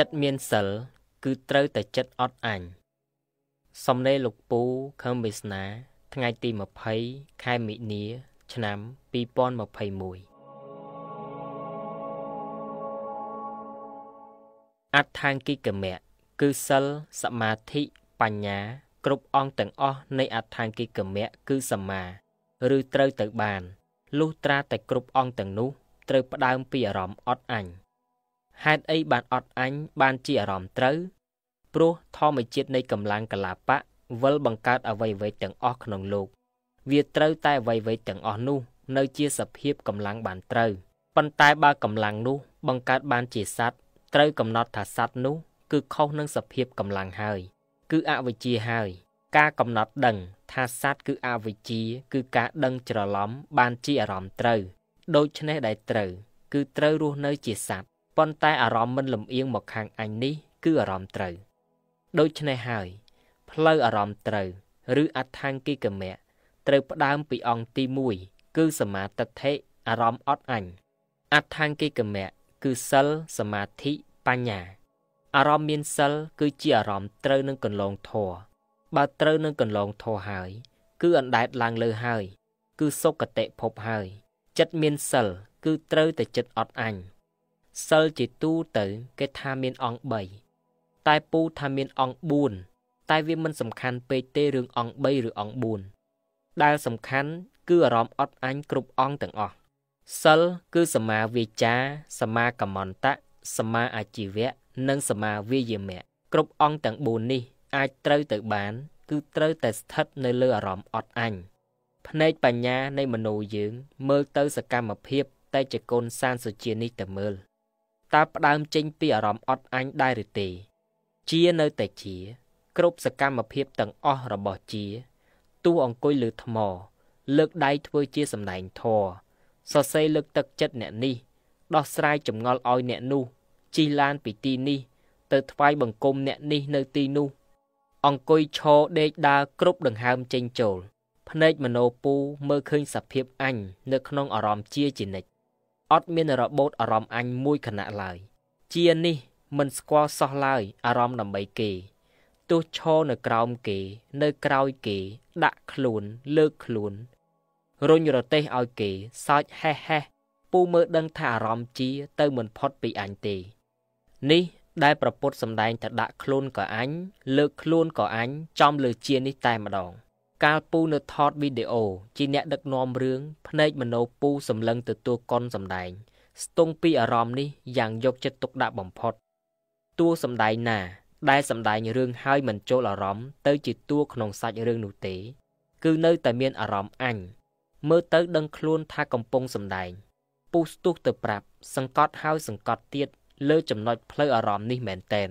ចិត្តមានសិលគឺត្រូវតែចិត្តអត់អញសំណេរលោកពូខឹមវាសនា ថ្ងៃទី20ខែមិនិនា ឆ្នាំ2021អដ្ឋាង្គិកមៈគឺសិលសមាធិបញ្ញាគ្រប់អង្គទាំងអស់នៃអដ្ឋាង្គិកមៈគឺសមា ឬត្រូវទៅបានលុះត្រាតែគ្រប់អង្គទាំងនោះត្រូវផ្ដើមពីអារម្មណ៍អត់អញ។ហេតុអីបានអត់អញបានជាអារម្មណ៍ត្រូវព្រោះធម្មជាតិនៃកម្លាំងកលាបៈវិលបង្កើតអ្វីៗទាំងអស់ក្នុងលោក វាត្រូវតែអ្វីៗទាំងអស់នោះនៅជាសភាពកម្លាំងបានត្រូវប៉ុន្តែបើកម្លាំងនោះបង្កើតបានជាសัตว์ត្រូវកំណត់ថាសัตว์នោះគឺខុសនឹងសភាពកម្លាំងហើយ គឺអវិជ្ជាហើយ ការកំណត់ដឹងថាសัตว์គឺអវិជ្ជាគឺការដឹងច្រឡំបានជាអារម្មណ៍ត្រូវដូច្នេះដែលត្រូវគឺត្រូវរស់នៅជាសัตว์ប៉ុន្តែអារម្មណ៍មិនលំអៀងមកខាងអញនេះគឺអារម្មណ៍ត្រូវដូច្នេះហើយ ផ្លូវអារម្មណ៍ត្រូវ ឬអដ្ឋង្គិកមៈត្រូវផ្ដើមពីអង្គទី1គឺសមាទិដ្ឋិអារម្មណ៍អត់អញអដ្ឋង្គិកមៈគឺសិលសមាធិបញ្ញាអារម្មណ៍មានសិលគឺជាអារម្មណ៍ត្រូវនឹងកន្លងធัวបើត្រូវនឹងកន្លងធัวហើយ គឺអណ្ដែតឡើងលើហើយគឺសុគតិភពហើយ ចិត្តមានសិល គឺត្រូវតែចិត្តអត់អញសិលជាទូទៅគេថាមានអង្គ3តែពូថាមានអង្គ4តែវាមិនសំខាន់ពេកទេរឿងអង្គ3ឬអង្គ4ដែលសំខាន់គឺអារម្មណ៍អត់អញគ្រប់អង្គទាំងអស់សិលគឺសមាវាចាសមាកមន្តៈសមាអាជីវៈនិងសមាវាយមៈគ្រប់អង្គទាំង4នេះអាចត្រូវទៅបានគឺត្រូវតែស្ថិតនៅលើអារម្មណ៍អត់អញភ្នែកបញ្ញានៃមនោយើងមើលទៅសកម្មភាពតែជាកូនសានសុជានេះតែមើលតើផ្ដើមចេញពីអារម្មណ៍អត់អញដែរឬទេ ជានៅតែជា គ្រប់សកម្មភាពទាំងអស់របស់ជាទូអង្គុយលើថ្មលើកដៃធ្វើជាសម្ដែងធរសរសេរលើកទឹកចិត្តអ្នកនេះដោះស្រាយចម្ងល់ឲ្យអ្នកនោះជីឡានពីទីនេះ ទៅថ្វាយបង្គំអ្នកនេះនៅទីនោះអង្គុយឈរដេកដើរគ្រប់ដង្ហើមចេញចូលភ្នែកមโนពូមើលឃើញសភាពអញនៅក្នុងអារម្មណ៍ជាជានិច្ចអត់មានរបូតអារម្មណ៍អញមួយខណៈឡើយជានេះមិនស្គាល់សោះឡើយអារម្មណ៍ដើម្បីគេទោះឈរនៅក្រោមគេ នៅក្រោយគេដាក់ខ្លួនលើកខ្លួនរុញរទេសឲ្យគេសើចហេះហេះពូមើលដឹងថាអារម្មណ៍ជាទៅមិនផុតពីអញទេ នេះដែលប្រពុតសម្ដែងថាដាក់ខ្លួនក៏អញលើកខ្លួនក៏អញចំលើជានេះតែម្ដងកាលពូនៅថតវីដេអូជាអ្នកដឹកនាំរឿងភ្នែកមโนពូសម្លឹងទៅទួកុនសម្ដែងស្ទង់ពីអារម្មណ៍នេះយ៉ាងយកចិត្តទុកដាក់បំផុតតួសម្ដែងណាដែលសម្ដែងរឿងហើយមិនចូលអារម្មណ៍ទៅជាតួក្នុងសាច់រឿងនោះទេគឺនៅតែមានអារម្មណ៍អញមើលទៅដឹងខ្លួនថាកំពុងសម្ដែងពុះស្ទុះទៅប្រាប់ សង្កត់ហើយសង្កត់ទៀតលើចំណុចផ្លូវអារម្មណ៍នេះមែនតែន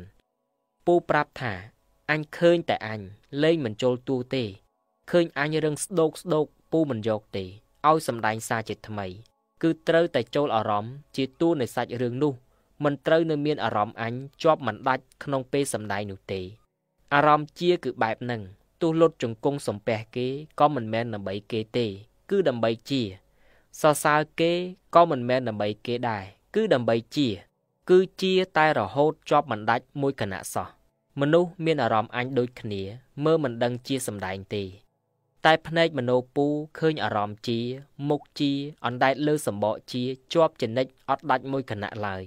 ពូប្រាប់ថា អញឃើញតែអញលែងមិនចូលទួទេឃើញអញរឹងស្ដោកស្ដោកពូមិនយកទេឲ្យសម្ដែងសារជាថ្មីគឺត្រូវតែចូលអារម្មណ៍ជាតួនៃសាច់រឿងនោះមិនត្រូវនៅមានអារម្មណ៍អញជាប់មិនដាច់ក្នុងពេលសម្ដែងនោះទេអារម្មណ៍ជាគឺបែបហ្នឹងទោះលុតជង្គង់សំពះគេក៏មិនមែនដើម្បីគេទេ គឺដើម្បីជាសរសើរគេក៏មិនមែនដើម្បីគេដែរគឺដើម្បីជា គឺជា តែរហូតជាប់មិនដាច់មួយគណៈសោះមនុស្សមានអារម្មណ៍អញដូចគ្នាមើលមិនដឹងជាសម្ដែងទេតែភ្នែកមโนពូឃើញអារម្មណ៍ជាមុខជាអណ្ដែតលើសម្បកជាជាប់ចនិចអត់ដាច់មួយគណៈឡើយ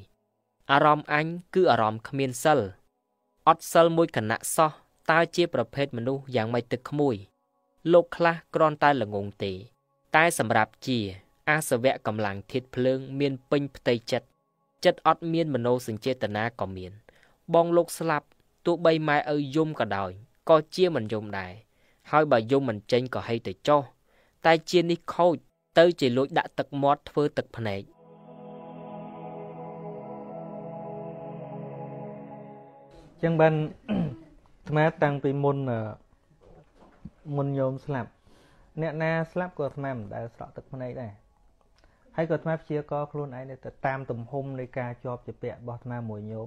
អារម្មណ៍អញគឺអារម្មណ៍គ្មានសិលអត់សិលមួយគណៈសោះតើជា ប្រភេទមនុស្សយ៉ាងម៉េចទឹកក្មួយ លោកខ្លះគ្រាន់តែល្ងងទេ តែ សម្រាប់ជាអាសវៈកម្លាំងធាតភ្លើង មានពេញផ្ទៃចិត្តចិត្តអត់មានមโนសញ្ចេតនាក៏មាន បងលោកស្លាប់ទោះបីម៉ែឪយំក៏ដោយក៏ជាមិនយំដែរហើយបើយំមិនចេញក៏ហីទៅចុះតែ ជានេះខូចទៅជាលួចដាក់ទឹកមាត់ធ្វើទឹកភ្នែកចឹងបានអាត្មាតាំងពីមុនមុនញោមស្លាប់អ្នកណាស្លាប់ក៏អាត្មាមិនដែលស្រក់ទឹកភ្នែកដែរហើយក៏អាត្មាព្យាករខ្លួនឯងទៅតាម ទំហំនៃការជាប់ជាពាក់របស់អាត្មាមួយញោម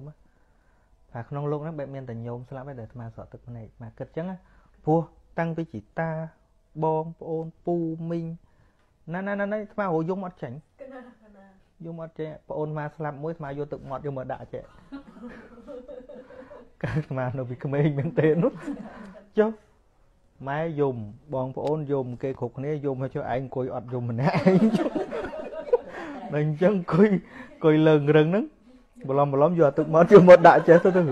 ថាក្នុងលោកហ្នឹងបែបមានតែញោមស្លាប់ឯងដែលអាត្មាស្រក់ទឹកភ្នែកអាត្មាគិតចឹងព្រោះតាំងពីជីតាបងប្អូនពូមីងណាណាណាស្មារយយំអត់ចាញ់យំអត់ចេះប្អូនមកស្លាប់មួយស្មាយកទឹកមាត់យកមកដាក់ចេះកាស្មានៅពីក្មេងមែនទេនោះចុះម៉ែយំបងប្អូនយំគេគ្រប់គ្នាយំហើយចុះឯងអង្គុយអត់យំម្នាក់ឯងចុះតែអញ្ចឹងអង្គុយអង្គុយលើងរឹងហ្នឹងបលំបលំយកទឹកមាត់យកមកដាក់ចេះទៅទៅយ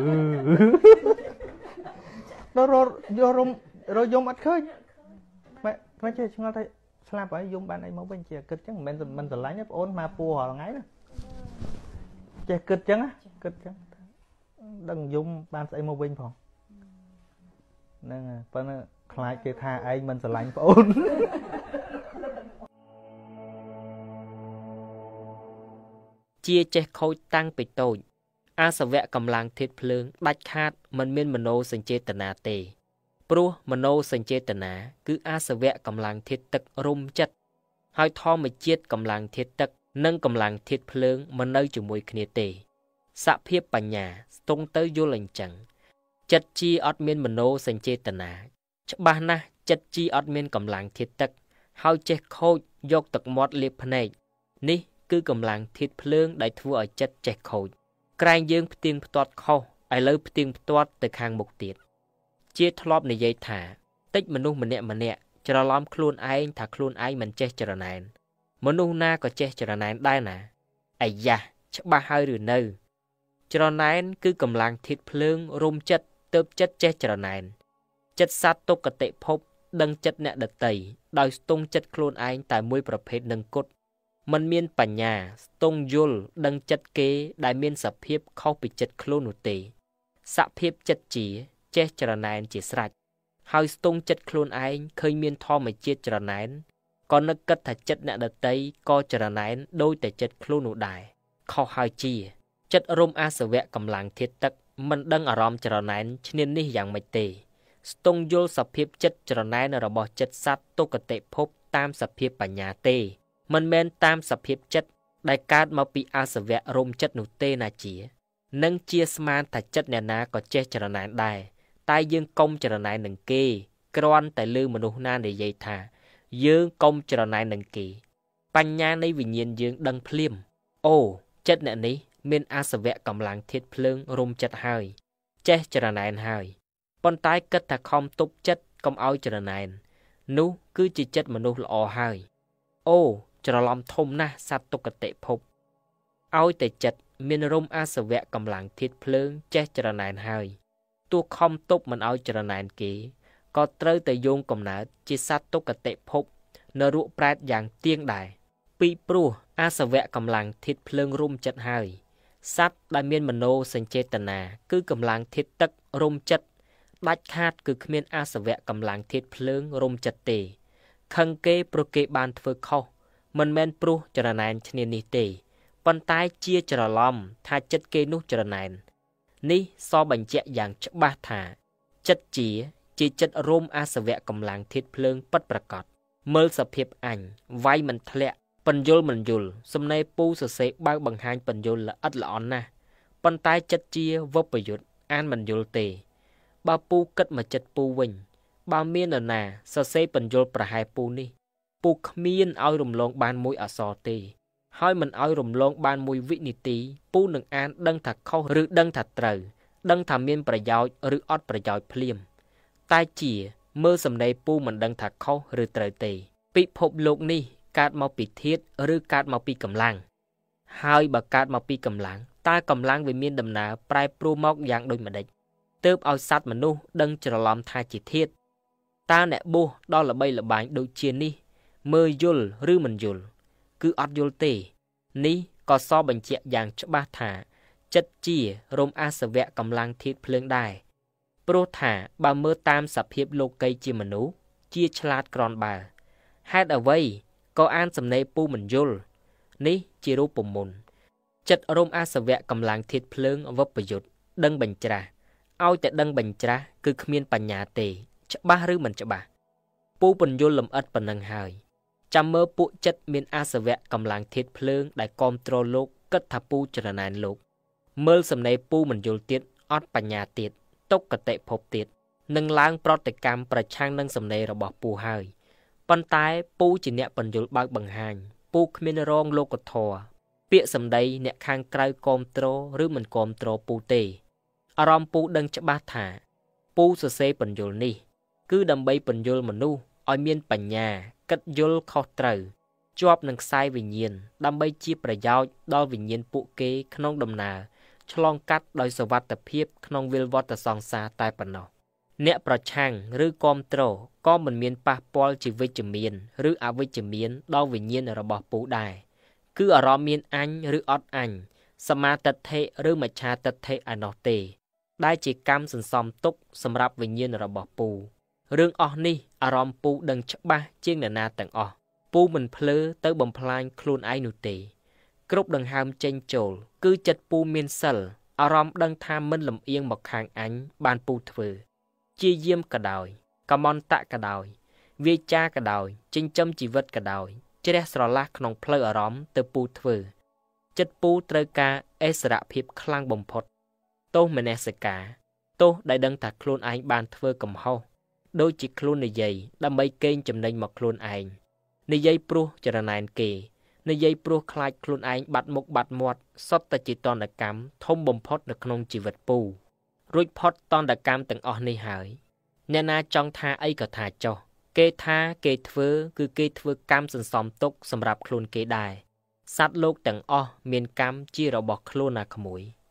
ករមរយយំអត់ឃើញម៉ែម៉ែចេះឆ្ងល់ថាស្លាប់ហើយយំបានអីមកវិញជាគិតចឹងមិនមែនមិនស្រឡាញ់ទេបងអូនមកពោះរាល់ថ្ងៃណាចេះគិតចឹងណាគិតចឹងដឹងយំបានស្អីមកវិញផងហ្នឹងប៉ុន្តែខ្លាចគេថាឯងមិនស្រឡាញ់បងអូនជាចេះខូចតាំងពីតូចអាសវៈកម្លាំងធាតភ្លើងដាច់ខាតមិនមានមโนសញ្ចេតនាទេព្រោះមโนសញ្ចេតនាគឺអាសវៈកម្លាំងធាតទឹករុំចិត្តហើយធម្មជាតិកម្លាំងធាតទឹក និងកម្លាំងធាតភ្លើងមិននៅជាមួយគ្នាទេសភាពបញ្ញាស្ទង់ទៅយល់អញ្ចឹង ចិត្តជីអត់មានមโนសញ្ចេតនាច្បាស់ណាស់ចិត្តជីអត់មានកម្លាំងធាតទឹកហើយចេះខូចយកទឹកមាត់លាបភ្នែកនេះគឺកម្លាំងធាតភ្លើង ដែលធ្វើឲ្យចិត្តចេះខូចក្រែងយើងផ្ទៀងផ្ទាត់ខុសឥឡូវផ្ទៀងផ្ទាត់ទៅខាងមុខទៀតជាធ្លាប់និយាយថាតិចមនុស្សម្នាក់ម្នាក់ច្រឡំខ្លួនឯងថាខ្លួនឯងមិនចេះចរណែនមនុស្សណាក៏ចេះចរណែនដែរណាអាយ៉ាច្បាស់ហើយឬនៅច្រណែនគឺកម្លាំងធាតភ្លើងរំចិត្តទៅចិត្តចេះច្រណែន ចិត្តសัตว์ទុគតិភព ដឹងចិត្តអ្នកដតីដោយស្ទង់ចិត្តខ្លួនឯងតែមួយប្រភេទនឹងគត់มันមានបញ្ញាស្ទង់យល់ដឹងចិត្តគេដែលមានសភាពខុសពីចិត្តខ្លួននោះទេសភាពចិត្តជាចេះចរណែនជាស្រេចហើយស្ទង់ចិត្តខ្លួនឯងឃើញមានធម្មជាតិចរណែនក៏នឹកគិតថាចិត្តអ្នកដតីក៏ចរណែនដោយតែចិត្តខ្លួននោះដែរខុសហើយជាចិត្តរំអាសវៈកម្លាំងធាតទឹកមិនដឹងអារម្មណ៍ចរណែនឈ្នាននេះយ៉ាងម៉េចទេ ស្ទង់យល់សភាពចិត្តចរណែនរបស់ចិត្តសត្វទុគតិភពតាមសភាពបញ្ញាទេមិនមែនតាមសភាពចិត្តដែលកើតមកពី អាសវៈរំចិត្តនោះទេណាជានឹងជាស្មានថាចិត្តអ្នកណាក៏ចេះចរណែនដែរតែយើងកុំច្រណែននឹងគេគ្រាន់តែលើមនុស្សណានិយាយថា យើងកុំច្រណែននឹងគេបញ្ញានៃវិញ្ញាណយើង ដឹងភ្លាមអូចិត្តអ្នកនេះមាន អាសវៈកម្លាំងធាតភ្លើងរុំចិត្តហើយ ចេះច្រណែនហើយប៉ុន្តែគិតថាខំទប់ចិត្តកុំឲ្យច្រណែននោះគឺជាចិត្តមនុស្សល្អហើយអូច្រឡំធំណាស់សត្វទុគតិភពឲ្យតែចិត្តមានរំអាសវៈកម្លាំងធាតភ្លើងចេះច្រណែនហើយទោះខំទប់មិនឲ្យចរណែនគេក៏ត្រូវតែយោងកំណើតជាសត្វទុគតិភពនរកប្រែតយ៉ាងទៀងដែរពីព្រោះអាសវៈកម្លាំងធាតភ្លើងរុំចិត្តហើយសត្វដែលមានមโนសញ្ចេតនាគឺកម្លាំងធាតទឹករុំចិត្តដាច់ខាតគឺគ្មាន អាសវៈកម្លាំងធាតភ្លើងរុំចិត្តទេ ខឹងគេប្រគេបានធ្វើខុសមិនមែនព្រោះចរណែនឈ្នានេះទេប៉ុន្តែជាច្រឡំថាចិត្តគេនោះចរណែននេះសបញ្ជាក់យ៉ាង ច្បាស់ថា ចិត្តជាជាចិត្តរោមអាសវៈកម្លាំងធាតភ្លើងពិតប្រកបមើលសភាពអញវាយមិនធ្លាក់បញ្យលមិនយល់សំណេរពូសរសេរបើកបង្ហាញបញ្យលល្អិតល្អន់ណាស់ប៉ុន្តែចិត្តជាវពយុទ្ធអានមិនយល់ទេបើពូគិតមកចិត្តពូវិញ បើមាននរណាសរសេរបញ្យលប្រហែលពូនេះពូគ្មានឲ្យរំលងបានមួយអសរទេហើយមិនឲ្យរំលងបានមួយវិនាទីពូនឹងអានដឹងថាខុសឬដឹងថាត្រូវដឹងថាមានប្រយោជន៍ឬអត់ប្រយោជន៍ភ្លាម តែជាមើលសម្ដីពូមិនដឹងថាខុសឬត្រូវទេ ពិភពលោកនេះកើតមកពីធាតុឬកើតមកពីកម្លាំងហើយបើកើតមកពីកម្លាំងតើកម្លាំងវាមានដំណើរប្រែប្រួលមកយ៉ាង ដូចម្ដេចទើបឲ្យសត្វមនុស្សដឹងច្រឡំថាជាធាតុតើអ្នកបួសដល់ល្បីល្បាញដូចជានេះមើលយល់ឬមិនយល់គឺអត់យល់ទេនេះក៏សបញ្ជាក់យ៉ាងច្បាស់ថា ចិត្តជារមអាសវៈកម្លាំងធាតភ្លើងដែរព្រោះថាបើមើលតាមសភាពលោកីជាមនុស្សជាឆ្លាតក្រនបើហេតុអ្វីក៏អានសម្ដីពូមិនយល់នេះជារូបមន្តចិត្តរម អាសវៈកម្លាំងធាតភ្លើងវពយុទ្ធដឹងបញ្ច្រាស់ឲ្យតែដឹងបញ្ច្រាស់គឺគ្មានបញ្ញាទេច្បាស់ឬមិនច្បាស់ពូពន្យល់លំអិតប៉ុណ្ណឹងហើយចាំមើលពួកចិត្តមានអាសវៈកម្លាំងធាតភ្លើងដែលគ្រប់គ្រងលោកគិតថាពូចរណែនលោកមើលសំណេរពូមិនយល់ទៀតអត់បញ្ញាទៀតទុគតិភពទៀតនឹងឡើងប្រតិកម្មប្រឆាំងនឹងសំណេររបស់ពូហើយប៉ុន្តែពូជាអ្នកបញ្យលបើកបង្ហាញពូគ្មានរងលោកធរពាក្យសម្ដីអ្នកខាងក្រៅគមត្រឬមិនគមត្រពូទេអារម្មណ៍ពូដឹងច្បាស់ថាពូសរសេរបញ្យលនេះ គឺដើម្បីបញ្យលមនុស្សឲ្យមានបញ្ញាគិតយល់ខុសត្រូវជាប់នឹងខ្សែវិញ្ញាណដើម្បីជាប្រយោជន៍ដល់វិញ្ញាណពួកគេក្នុងដំណើរឆ្លងកាត់ដោយសវត្ថភាពក្នុងវិលវត្តសង្សារតែប៉ុណ្ណោះអ្នកប្រឆាំងឬគាំទ្រក៏មិនមានប៉ះពាល់ជាវិជ្ជមាន ឬអវិជ្ជមានដល់វិញ្ញាណរបស់ពូដែរគឺអារម្មណ៍មានអញឬអត់អញសមាទិដ្ឋិឬមច្ឆាទិដ្ឋិឯណោះទេ ដែលជាកម្មសន្សំទុកសម្រាប់វិញ្ញាណរបស់ពូរឿងអស់នេះអារម្មណ៍ពូដឹងច្បាស់ជាងនរណាទាំងអស់ពូមិនភ្លើទៅ បំផ្លាញខ្លួនឯងនោះទេគ្រប់ដង្ហើមចេញចូល គឺចិត្តពូមានសិលអារម្មណ៍ដឹងថាមិនលំអៀងមកខាងអញបានពូធ្វើជាយាមកដោយកម្មន្តៈកដោយវាចាកដោយចិញ្ចឹមជីវិតកដោយជ្រះស្រឡះក្នុងផ្លូវអារម្មណ៍ទៅពូធ្វើចិត្តពូត្រូវការអេសរភាពខ្លាំងបំផុតទោសមនសិការទោសដែលដឹងថាខ្លួនឯងបានធ្វើកំហុសដូចជាខ្លួននិយាយដើម្បីកេងចំណេញមកខ្លួនឯងនិយាយព្រោះចរណែនគេនិយាយព្រោះខ្លាចខ្លួនឯងបាត់មុខបាត់មាត់សុទ្ធតែជាតន្តកម្មធំបំផុតនៅក្នុងជីវិតពូរួចផុតតន្តកម្មទាំងអស់នេះហើយ អ្នកណាចង់ថាអីក៏ថាចុះគេថាគេធ្វើគឺគេធ្វើកម្មសន្សំទុកសម្រាប់ខ្លួនគេដែរសត្វលោកទាំងអស់មានកម្មជារបស់ខ្លួនណាក្មួយ។